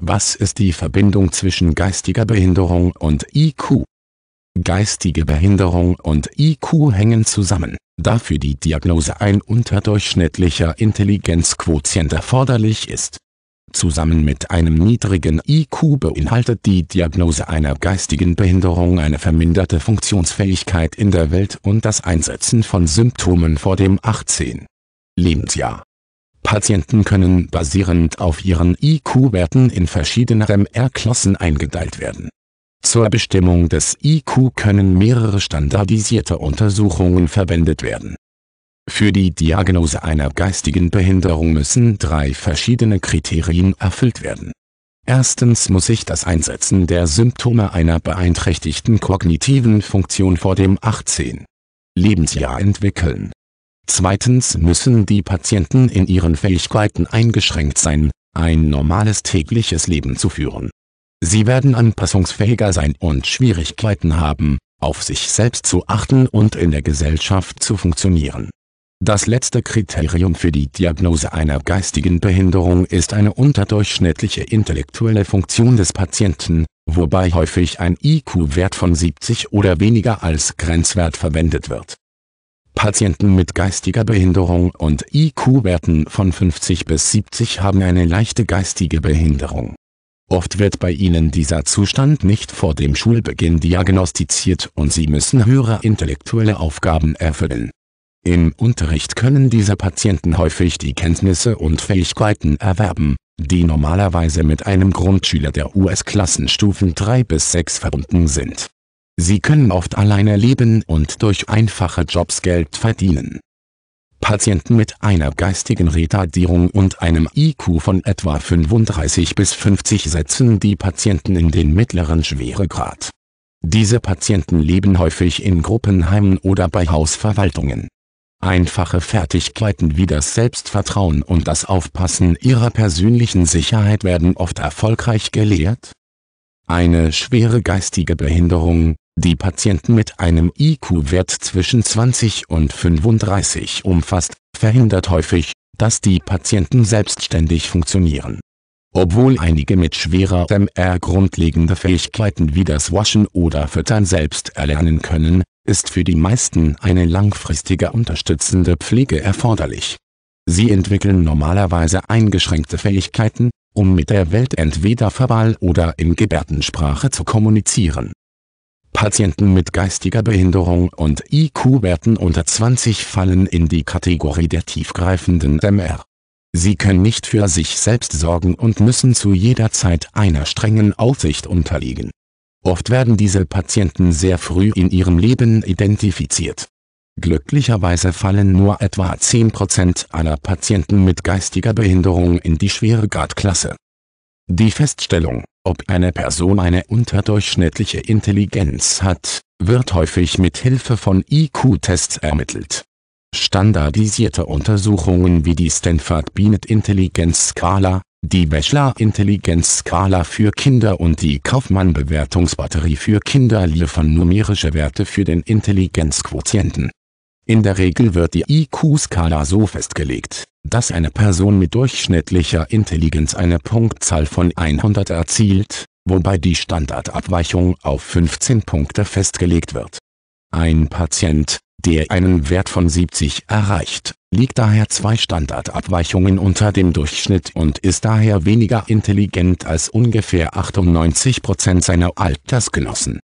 Was ist die Verbindung zwischen geistiger Behinderung und IQ? Geistige Behinderung und IQ hängen zusammen, da für die Diagnose ein unterdurchschnittlicher Intelligenzquotient erforderlich ist. Zusammen mit einem niedrigen IQ beinhaltet die Diagnose einer geistigen Behinderung eine verminderte Funktionsfähigkeit in der Welt und das Einsetzen von Symptomen vor dem 18. Lebensjahr Patienten können basierend auf ihren IQ-Werten in verschiedene MR-Klassen eingeteilt werden. Zur Bestimmung des IQ können mehrere standardisierte Untersuchungen verwendet werden. Für die Diagnose einer geistigen Behinderung müssen drei verschiedene Kriterien erfüllt werden. Erstens muss sich das Einsetzen der Symptome einer beeinträchtigten kognitiven Funktion vor dem 18. Lebensjahr entwickeln Zweitens müssen die Patienten in ihren Fähigkeiten eingeschränkt sein, ein normales tägliches Leben zu führen. Sie werden anpassungsfähiger sein und Schwierigkeiten haben, auf sich selbst zu achten und in der Gesellschaft zu funktionieren. Das letzte Kriterium für die Diagnose einer geistigen Behinderung ist eine unterdurchschnittliche intellektuelle Funktion des Patienten, wobei häufig ein IQ-Wert von 70 oder weniger als Grenzwert verwendet wird Patienten mit geistiger Behinderung und IQ-Werten von 50 bis 70 haben eine leichte geistige Behinderung. Oft wird bei ihnen dieser Zustand nicht vor dem Schulbeginn diagnostiziert und sie müssen höhere intellektuelle Aufgaben erfüllen. Im Unterricht können diese Patienten häufig die Kenntnisse und Fähigkeiten erwerben, die normalerweise mit einem Grundschüler der US-Klassenstufen 3 bis 6 verbunden sind Sie können oft alleine leben und durch einfache Jobs Geld verdienen. Patienten mit einer geistigen Retardierung und einem IQ von etwa 35 bis 50 setzen die Patienten in den mittleren Schweregrad. Diese Patienten leben häufig in Gruppenheimen oder bei Hausverwaltungen. Einfache Fertigkeiten wie das Selbstvertrauen und das Aufpassen ihrer persönlichen Sicherheit werden oft erfolgreich gelehrt. Eine schwere geistige Behinderung, die Patienten mit einem IQ-Wert zwischen 20 und 35 umfasst, verhindert häufig, dass die Patienten selbstständig funktionieren. Obwohl einige mit schwerer MR grundlegende Fähigkeiten wie das Waschen oder Füttern selbst erlernen können, ist für die meisten eine langfristige unterstützende Pflege erforderlich. Sie entwickeln normalerweise eingeschränkte Fähigkeiten, um mit der Welt entweder verbal oder in Gebärdensprache zu kommunizieren Patienten mit geistiger Behinderung und IQ-Werten unter 20 fallen in die Kategorie der tiefgreifenden MR. Sie können nicht für sich selbst sorgen und müssen zu jeder Zeit einer strengen Aufsicht unterliegen. Oft werden diese Patienten sehr früh in ihrem Leben identifiziert. Glücklicherweise fallen nur etwa 10% aller Patienten mit geistiger Behinderung in die schwere klasse die Feststellung, ob eine Person eine unterdurchschnittliche Intelligenz hat, wird häufig mit Hilfe von IQ-Tests ermittelt. Standardisierte Untersuchungen wie die Stanford Binet Intelligenzskala, die Bachelor Intelligenzskala für Kinder und die Kaufmann Bewertungsbatterie für Kinder liefern numerische Werte für den Intelligenzquotienten. In der Regel wird die IQ-Skala so festgelegt, dass eine Person mit durchschnittlicher Intelligenz eine Punktzahl von 100 erzielt, wobei die Standardabweichung auf 15 Punkte festgelegt wird. Ein Patient, der einen Wert von 70 erreicht, liegt daher zwei Standardabweichungen unter dem Durchschnitt und ist daher weniger intelligent als ungefähr 98% seiner Altersgenossen.